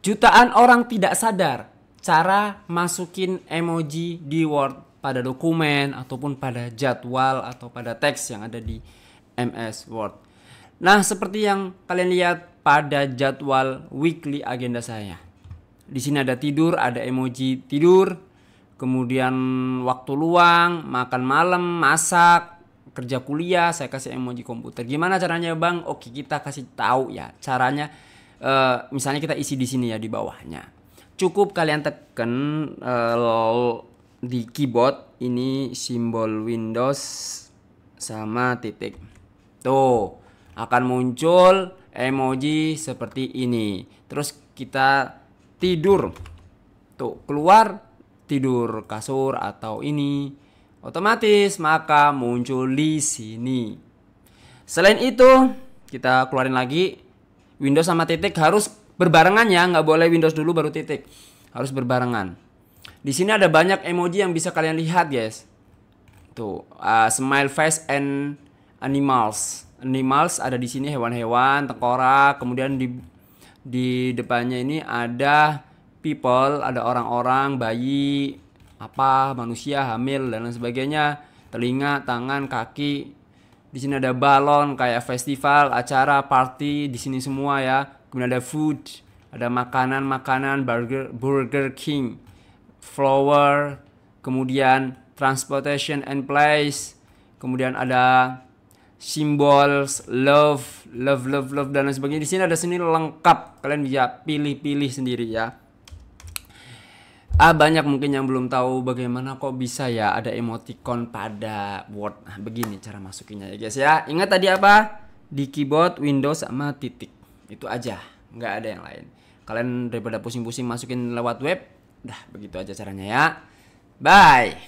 Jutaan orang tidak sadar cara masukin emoji di Word pada dokumen ataupun pada jadwal atau pada teks yang ada di MS Word. Nah, seperti yang kalian lihat pada jadwal weekly agenda saya. Di sini ada tidur, ada emoji tidur, kemudian waktu luang, makan malam, masak, kerja kuliah, saya kasih emoji komputer. Gimana caranya, Bang? Oke, kita kasih tahu ya caranya Eh, misalnya kita isi di sini ya di bawahnya. Cukup kalian tekan uh, di keyboard ini simbol Windows sama titik. Tuh, akan muncul emoji seperti ini. Terus kita tidur. Tuh, keluar tidur kasur atau ini. Otomatis maka muncul di sini. Selain itu, kita keluarin lagi Windows sama titik harus berbarengan ya, nggak boleh Windows dulu baru titik. Harus berbarengan. Di sini ada banyak emoji yang bisa kalian lihat, guys. Tuh, uh, smile face and animals. Animals ada di sini hewan-hewan, tengkorak, kemudian di di depannya ini ada people, ada orang-orang, bayi, apa, manusia, hamil dan lain sebagainya, telinga, tangan, kaki, di sini ada balon kayak festival, acara, party di sini semua ya. Kemudian ada food, ada makanan-makanan burger Burger King, flower, kemudian transportation and place, kemudian ada symbols, love, love, love, love dan lain sebagainya. Di sini ada seni lengkap. Kalian bisa pilih-pilih sendiri ya. Ah banyak mungkin yang belum tahu bagaimana kok bisa ya ada emoticon pada Word. Nah, begini cara masukinnya ya guys ya. Ingat tadi apa? Di keyboard Windows sama titik. Itu aja, nggak ada yang lain. Kalian daripada pusing-pusing masukin lewat web, dah begitu aja caranya ya. Bye.